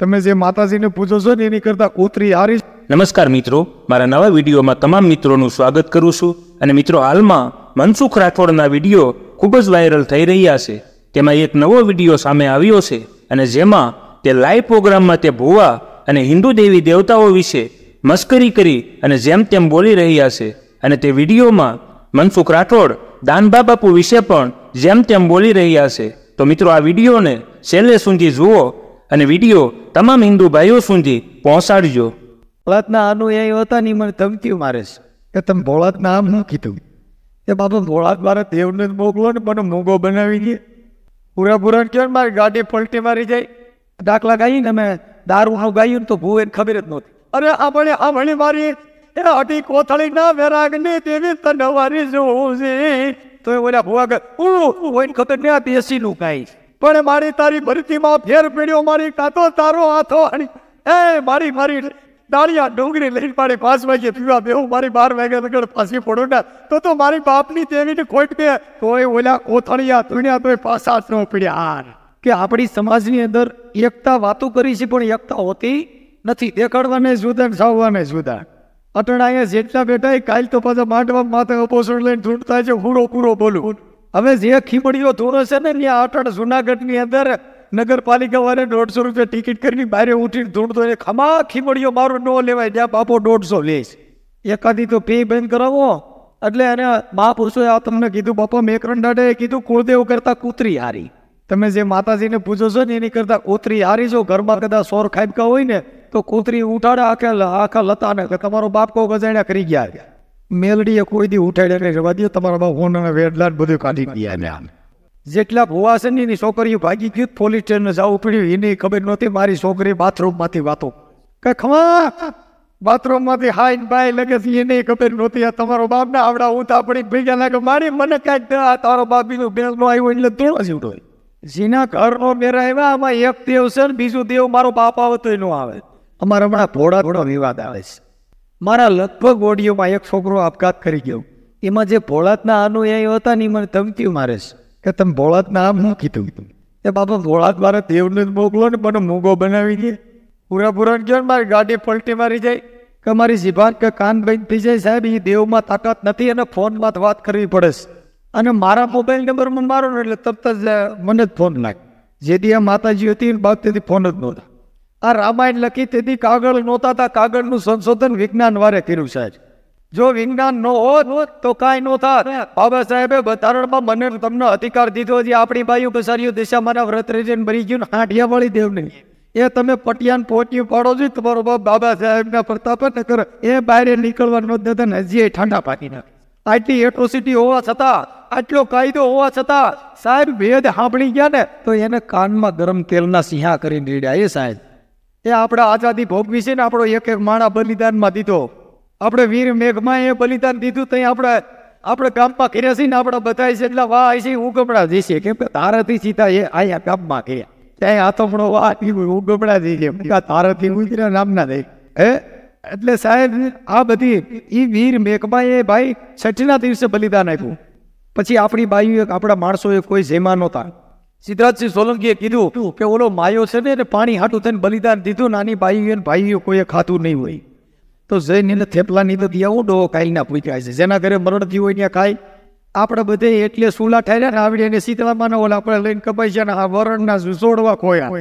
તમે જે માતાજીને પૂજો છો ને એની કરતાં કોતરી હારી નમસ્કાર મિત્રો મારા નવા વિડીયોમાં તમામ મિત્રોનું સ્વાગત કરું છું અને મિત્રો હાલમાં મનસુખ રાઠોડના વિડીયો ખૂબ જ વાયરલ થઈ રહ્યા છે તેમાં એક નવો વિડીયો સામે આવ્યો છે અને જેમાં તે લાઈવ પ્રોગ્રામમાં તે ભુવા અને હિન્દુ દેવી દેવતાઓ વિશે મસ્કરી કરી અને જેમ તેમ બોલી રહ્યા છે અને તે વિડીયોમાં મનસુખ રાઠોડ દાનભા બાપુ વિશે પણ જેમ તેમ બોલી રહ્યા છે તો મિત્રો આ વિડીયોને છેલ્લે સુધી જુઓ અને વિડીયો તમામ હિન્દુ ભાઈઓ સુધી પહોંચાડજો ભોળાતના અનુયાયી હતા નહીં મને ધમકીઓ મારે છે કે તમે ભોળાતના આમ ન કીધું એ બાપા ભોળાત મારા દેવને મોકલો ને મને મોંઘો બનાવી દે પૂરા પૂરા કહો ને મારી ગાડી પલટી મારી જાય દાખલા ગાઈ ને મેં દારૂ હાવ ગાયું તો ભૂ એને ખબર જ નહોતી અરે આપણે આપણે મારી એ અટી કોથળી ના વેરાગની તેવી તનવારી જોઉં છે તો એ ઓલા ભૂવા ગઈ હું હોય ખબર ને આ બેસીનું કાંઈ પણ મારી તારી ભરતીમાં ફેર પડ્યો મારી કાતો તારો હાથો હણી એ મારી મારી દાળિયા ડુંગળી લઈને મારે પાંચ વાગે પીવા હું મારી બાર વાગ્યા આગળ પાછી પડોડા તો તો મારી બાપની તેવીને ખોટ બે તોય ઓલા ઓથણિયા ધૂણ્યા તોય પાછા ન પીડ્યા હાર કે આપણી સમાજની અંદર એકતા વાતો કરી છે પણ એકતા હોતી નથી દેખાડવાને જુદા સાવવાને જુદા અટણાએ જેટલા બેઠા કાલ તો પાછા માંડવા માથે અપોસણ લઈને ઢૂંઢતા છે હુરો પૂરો બોલું હવે જે ખીમડીઓ ધોરો છે ને ત્યાં અટળ જુનાગઢની અંદર નગરપાલિકા વાળે દોઢસો રૂપિયા ટિકિટ કરીને બહાર ઉઠીને ધૂણતો એ ખમા ખીમડીઓ મારો ન લેવાય ત્યાં બાપો દોઢસો લે છે એકાદી તો પે બંધ કરાવો એટલે એને મહાપુરુષોએ આ તમને કીધું બાપા મેકરણ દાડે કીધું કુળદેવ કરતા કૂતરી હારી તમે જે માતાજીને પૂજો છો ને એની કરતાં કૂતરી હારી છો ઘરમાં કદાચ સોર ખાબકા હોય ને તો કૂતરી ઉઠાડે આખા આખા લતાને કે તમારો બાપ કહો ગજાણ્યા કરી ગયા મેલડીએ કોઈ દી ઉઠાડે નહીં જવા દો તમારા હોન અને વેડલાટ બધું કાઢી ગયા ને આમ જેટલા ભુવાસની ની છોકરીઓ ભાગી ગયું પોલીસ સ્ટેશને જવું પડ્યું એની ખબર નહોતી મારી છોકરી બાથરૂમમાંથી વાતો કે ખમા બાથરૂમમાંથી હાઈન ભાઈ લગે છે એને ખબર નહોતી આ તમારો બાપના આવડા ઉતા પડી ભેગા નાખે મારી મને કાંઈક આ તારો બાપીનું બેલ નો આવ્યો એટલે તોડા જીવડો જેના ઘરનો મેરા આવ્યા આમાં એક દેવ છે ને બીજું દેવ મારો બાપ આવતો ન આવે અમારે હમણાં ભોળા ભોળો વિવાદ આવે છે મારા લગભગ ઓડિયોમાં એક છોકરો આપઘાત કરી ગયો એમાં જે ભોળાતના અનુયાયી હતા ને મને ધમકીઓ મારે છે કે તમે ભોળાતના આમ ન કીધું એ બાપા ભોળાત મારા દેવને જ મોકલો ને મને મૂંગો બનાવી દે પૂરા પૂરા ગયો ને મારી ગાડી પલટી મારી જાય કે મારી જીભાન કે કાન બંધ થઈ જાય સાહેબ એ દેવમાં તાકાત નથી અને ફોનમાં વાત કરવી પડે છે અને મારા મોબાઈલ નંબરમાં મારો ને એટલે તરત જ મને જ ફોન લાગે જેથી દી માતાજી હતી બાપ તેથી ફોન જ નહોતા આ રામાયણ લખી તેથી કાગળ નહોતા હતા કાગળનું સંશોધન વિજ્ઞાન વારે કર્યું સાહેબ જો વિજ્ઞાન ન હોત તો કાંઈ ન થાત બાબા સાહેબે બંધારણમાં મને તમને અધિકાર દીધો જે આપણી ભાઈઓ પસારીઓ દિશા મારા વ્રત રેજન ભરી ગયું હાંડિયા વાળી દેવને એ તમે પટિયાન પોટિયું પાડો છો તમારો બાપ બાબા સાહેબના પ્રતાપ ન કરો એ બહાર નીકળવા ન દેતા ને હજી ઠંડા પાકી નાખે આટલી એટ્રોસિટી હોવા છતાં આટલો કાયદો હોવા છતાં સાહેબ ભેદ સાંભળી ગયા ને તો એને કાનમાં ગરમ તેલના સિંહા કરીને રેડ્યા એ સાહેબ એ આપણા આઝાદી ભોગવી છે ને આપણો એક એક માણા બલિદાનમાં દીધો આપણે વીર મેઘમાં એ બલિદાન દીધું ત્યાં આપણે આપણે ગામમાં કર્યા છે ને આપણે બધા છે એટલા વાહ છે ઉગમડા જશે કેમ કે તારાથી સીધા એ અહીંયા ગામમાં કર્યા ત્યાં આતમણો વાહ ઉગમડા જશે તારાથી ઉતર્યા નામના થઈ હે એટલે સાહેબ આ બધી એ વીર મેઘમાં એ ભાઈ છઠ્ઠીના દિવસે બલિદાન આપ્યું પછી આપણી બાયુએ આપણા માણસોએ કોઈ જેમાં નહોતા સિદ્ધરાજસિંહ સોલંકીએ કીધું કે ઓલો માયો છે ને એને પાણી હાટું થઈને બલિદાન દીધું નાની ભાઈઓ અને ભાઈઓ કોઈએ ખાતું નહીં હોય તો જઈને એને થેપલાની તો દિયા ઊંડો કાલના પૂછાય છે જેના ઘરે મરણથી હોય ત્યાં ખાય આપણે બધે એટલે સુલા ઠાર્યા ને આવડી એને શીતળામાં ઓલા આપણે લઈને કપાઈ છે ને આ વરણના સુસોડવા ખોયા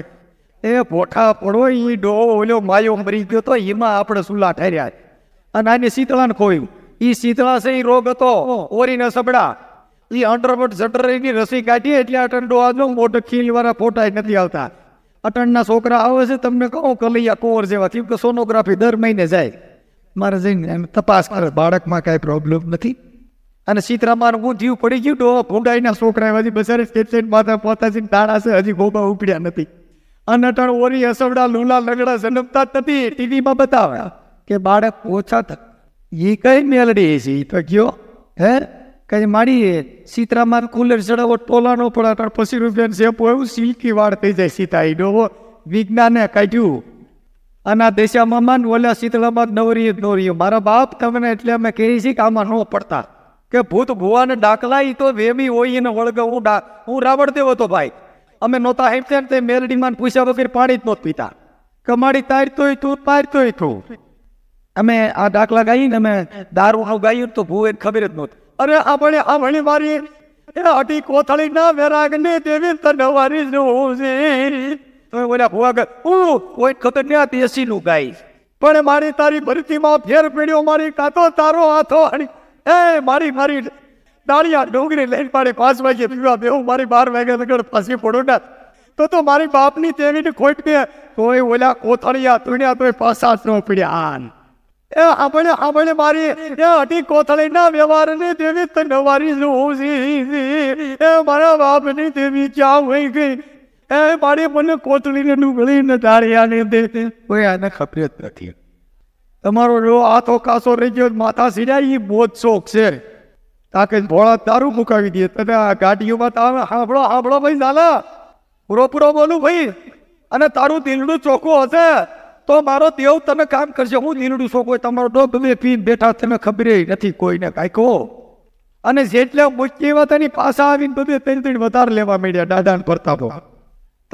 એ પોઠા પડો એ ડો ઓલો માયો મરી ગયો તો એમાં આપણે સુલા ઠાર્યા અને આને શીતળાને ખોયું એ શીતળા છે એ રોગ હતો ઓરીને સબડા એ અટરપટ જટર એની રસી કાઢીએ એટલે અટણ આજો મોટો ખીલવાળા ફોટા નથી આવતા અટણના છોકરા આવે છે તમને કહું કલૈયા કોવર જેવા કેમ કે સોનોગ્રાફી દર મહિને જાય મારે જઈને એમ તપાસ કરે બાળકમાં કાંઈ પ્રોબ્લેમ નથી અને સીતરામાનું હું જીવ પડી ગયું તો ભૂંડાઈના છોકરા હજી બસારે સ્ટેટ માતા પોતાજીને તાળા છે હજી ગોબા ઉપડ્યા નથી અને અટણ ઓરી અસવડા લૂલા લગડા જન્મતા જ નથી ટીવીમાં બતાવ્યા કે બાળક ઓછા થક એ કઈ મેલડી છે તો કયો હે કાંઈ મારી સીતરામાં કુલર ચડાવો ટોલાનો પડા પછી રૂપિયાનો શેપો એવું સિલ્કી વાળ થઈ જાય સીતા એ ડોવો વિજ્ઞાને કાઢ્યું આના દેશામાં માન ઓલા શીતળામાં નવરી નવરી મારા બાપ તમને એટલે અમે કહીએ છીએ કે આમાં ન પડતા કે ભૂત ભુવાને ડાકલા એ તો વેમી હોય એને વળગ હું ડા હું રાવણ દેવો હતો ભાઈ અમે નહોતા હેમતા તે મેલડીમાં પૂછ્યા વગર પાણી જ નહોત પીતા કમાડી તારતોય તું પારતોય તું અમે આ ડાકલા ગાઈને અમે દારૂ હાવ ગાયું તો ભૂ ભૂએ ખબર જ નહોતી અરે આપણે આપણે મારી એ અટી કોથળી ના વેરાગને દેવી તનવારી જોજે તમે બોલ્યા ભુવાગ હું કોઈ ખબર ને આ બેસી નું ગાય પણ મારી તારી ભરતીમાં ફેર પીડ્યો મારી કાતો તારો હાથો એ મારી મારી દાળિયા ડુંગળી લઈને મારી પાંચ વાગે પીવા બેવું મારી બાર વાગે લગડ ફાંસી પડોડા તો તો મારી બાપની તેવી તેવીને ખોટ બે તોય ઓલા કોથળિયા તુણ્યા તોય પાસા ન પડ્યા આન આપણે આપણે મારી અટી કોથળીના વ્યવહાર વ્યવહારની દેવી તનવારી શું એ મારા બાપની દેવી ચા હોઈ ગઈ એ મારી મને કોથળીને ડૂબળીને ધાર્યાને દે કોઈ આને ખબર જ નથી તમારો જો હાથો કાસો રહી ગયો માતા સીડા એ બહુ જ શોખ છે તાકે ભોળા દારૂ મુકાવી દે તને આ ગાડીઓમાં તમે હાંભળો હાંભળો ભાઈ દાદા પૂરો પૂરો બોલું ભાઈ અને તારું દિલનું ચોખ્ખું હશે તો મારો દેવ તમે કામ કરશે હું નીરડું છું કોઈ તમારો ડો ગમે પીને બેઠા તમે ખબરે નથી કોઈને કાંઈ કહો અને જેટલા મુશ્કેલી વાત એની પાછા આવીને બબે ત્રણ ત્રણ વધારે લેવા માંડ્યા દાદાને ભરતા તો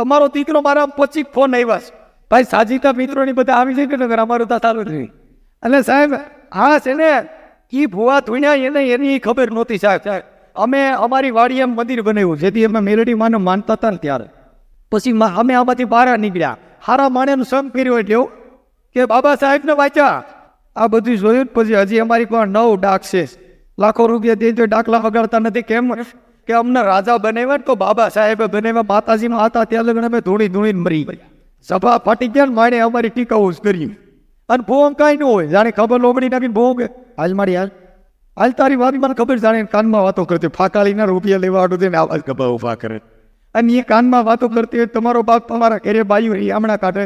તમારો દીકરો મારા પછી ફોન આવ્યા છે ભાઈ સાજીતા મિત્રોની બધા આવી જાય કે નગર અમારું તો સારું નહીં અને સાહેબ હા છે ને એ ભૂવા ધુણ્યા એને એની ખબર નહોતી સાહેબ સાહેબ અમે અમારી વાડી એમ મંદિર બનાવ્યું જેથી અમે મેલડી માને માનતા હતા ને ત્યારે પછી માં અમે આ બધી વારા નીકળ્યા હારા માણેનું સંભેર્યો એટલે કે બાબા સાહેબને વાચા આ બધી જોઈત પછી અજી અમારી કોણ નવ ડાક છે લાખો રૂપિયા દે તો ડાકલા વગાડતા નથી કેમ કે અમને રાજા બનાવ્યા તો બાબા સાહેબે બનેમાં બાતજીનો આતા તેલગણમાં ધૂણી ધૂણીને મરી સભા પડી જન માણે અમારી ઠીકાવ ઉસ કરી અન ભોગ કાઈ ન હોય જાણે ખબર ઓમડી નકી ભોગ હાલ મારી યાર હાલ તારી વાબી મને ખબર જાણે कान માં વાતો કરતી ફાકાળીને રૂપિયા લેવા આવો દેને આવાજ ક બહુ ફાકરે અને એ કાનમાં વાતો કરતી હોય તમારો બાપ તમારા ઘેરે બાયું રિયામણા કાઢે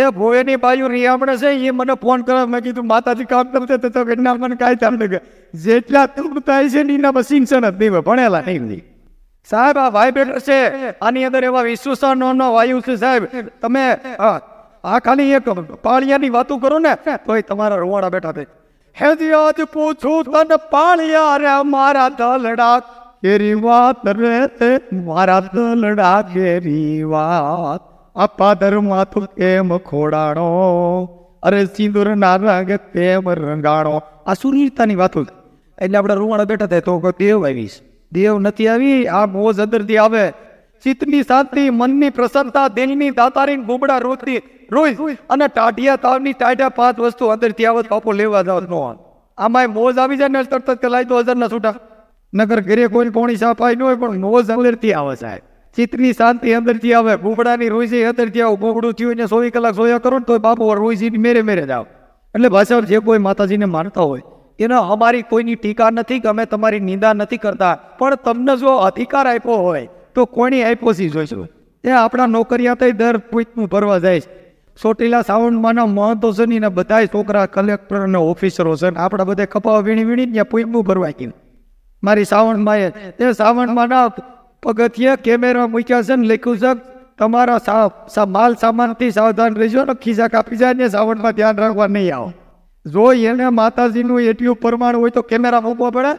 એ ભોયની બાયું રિયામણે છે એ મને ફોન કરો મેં કીધું માતાજી કામ કરશે તો એના મને કાંઈ ચાલ નહીં જેટલા તૃપ્ત થાય છે ને એના સિંચન જ નહીં ભણેલા નહીં નહીં સાહેબ આ વાઇબ્રેટર છે આની અંદર એવા વિશ્વસનનો વાયુ છે સાહેબ તમે આ ખાલી એક પાળિયાની વાતો કરો ને તો એ તમારા રોવાડા બેઠા થઈ હે પૂછું તન પાળિયા રે મારા દલડા કેરી વાત રે તે મારા તલડા કેરી વાત આ પાદરમાં તું કેમ ખોડાણો અરે સિંદુર ના રંગ તેમ રંગાણો આ સુરવીરતાની વાતો એટલે આપણે રૂવાણા બેઠા થાય તો દેવ આવીશ દેવ નથી આવી આ મોજ અંદરથી આવે ચિત્તની શાંતિ મનની પ્રસન્નતા દિલની દાતારી ગુબડા રોજની રોઈ અને ટાઢિયા તાવની ટાઢિયા પાંચ વસ્તુ અંદરથી આવે બાપો લેવા જાવ નો આમાં મોજ આવી જાય ને તરત જ કલાય તો હજાર ના છૂટા નગર ઘરે કોઈ કોણી સાફાઈ ન હોય પણ મોજ અંદરથી આવે સાહેબ ચિત્તની શાંતિ અંદરથી આવે ઘૂંપડાની રોઈસી અંદરથી આવું ઘૂંપડું થયું ને સોવી કલાક સોયા કરો ને તો બાપુ રોઈસીની મેરે મેરે જ આવ એટલે ભાષા જે કોઈ માતાજીને માનતા હોય એના અમારી કોઈની ટીકા નથી કે અમે તમારી નિંદા નથી કરતા પણ તમને જો અધિકાર આપ્યો હોય તો કોની આપ્યો છે જોઈશું એ આપણા નોકરિયા નોકરિયાતય દર પૂછનું ભરવા જાય છે સોટીલા સાઉન્ડમાંના મહંતો છે ને બધા છોકરા કલેક્ટર અને ઓફિસરો છે ને આપણા બધા ખપાવા વીણી વીણી ત્યાં પૂછનું ભરવા ગયું મારી શ્રાવણમાંએ તે શ્રાવણમાંના પગથિયે કેમેરા મૂક્યા છે ને લખ્યું છે તમારા સા માલ સામાનથી સાવધાન રહેજો ને ખિસ્સા કાપી જાય ને શ્રાવણમાં ધ્યાન રાખવા નહીં આવો જો એને માતાજીનું એટલું પ્રમાણ હોય તો કેમેરા મૂકવા પડે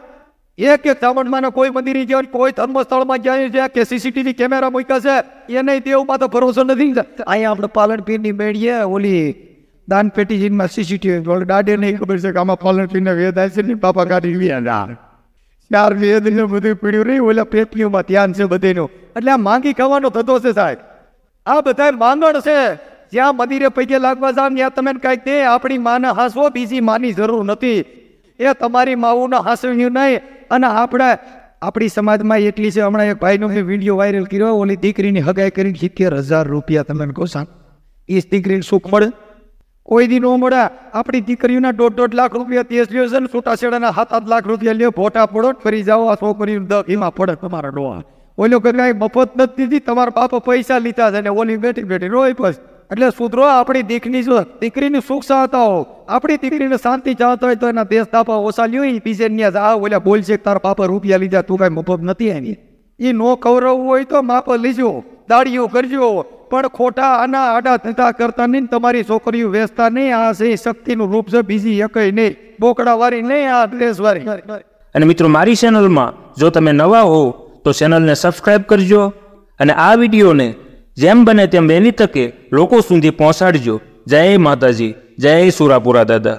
એક એક શ્રાવણમાં કોઈ મંદિરે ગયો કોઈ ધર્મસ્થળમાં ગયા છે કે સીસીટીવી કેમેરા મૂક્યા છે એને તેઓમાં તો ભરોસો નથી અહીંયા આપણે પાલનપીરની મેળીએ ઓલી દાનપેટી જીનમાં સીસીટીવી દાડે નહીં ખબર છે કે આમાં પાલનપીરને વેદ છે ને બાપા કાઢી રહ્યા ચાર વેદને બધું પીડ્યું રહ્યું ઓલા પેટલીઓમાં ધ્યાન છે બધેનું એટલે આ માંગી ખાવાનો થતો છે સાહેબ આ બધા માંગણ છે જ્યાં મંદિરે પૈકે લાગવા જાવ ત્યાં તમે કાંઈક દે આપણી માને હાંસવો બીજી માની જરૂર નથી એ તમારી માવુને હાંસવ્યું નહીં અને આપણે આપણી સમાજમાં એટલી છે હમણાં એક ભાઈનો એ વિડીયો વાયરલ કર્યો ઓલી દીકરીની હગાઈ કરીને સિત્તેર હજાર રૂપિયા તમે કહો સાહેબ એ દીકરીને સુખ મળે કોઈ દી ન મળે આપણી દીકરીઓના દોઢ દોઢ લાખ રૂપિયા તેસ લ્યો છે ને છૂટાછેડાના સાત આઠ લાખ રૂપિયા લ્યો ભોટા પડો ફરી જાઓ આ છોકરીનું દખ એમાં પડે તમારા ડોહા ઓલો કઈ મફત નથી દીધી તમારા બાપા પૈસા લીધા છે ને ઓલી બેઠી બેઠી રોય બસ એટલે સુધરો આપણી દીકરી જો દીકરીની સુખ ચાહતા હો આપણી દીકરીને શાંતિ ચાહતા હોય તો એના દેશ તાપા ઓછા લ્યો બીજે ત્યાં આ ઓલા છે તારા બાપા રૂપિયા લીધા તું કાંઈ મફત નથી આવી એ નો કવરવવું હોય તો માપ લીજો દાળીઓ કરજો પણ ખોટા આના આડા ધંધા કરતા નહીં તમારી છોકરીઓ વેચતા નહીં આ છે શક્તિનું રૂપ છે બીજી એકઈ નહીં બોકડાવાળી નહીં આ ડ્રેસ વારી અને મિત્રો મારી ચેનલમાં જો તમે નવા હો તો ચેનલને સબસ્ક્રાઈબ કરજો અને આ વિડીયોને જેમ બને તેમ વહેલી તકે લોકો સુધી પહોંચાડજો જય માતાજી જય સુરાપુરા દાદા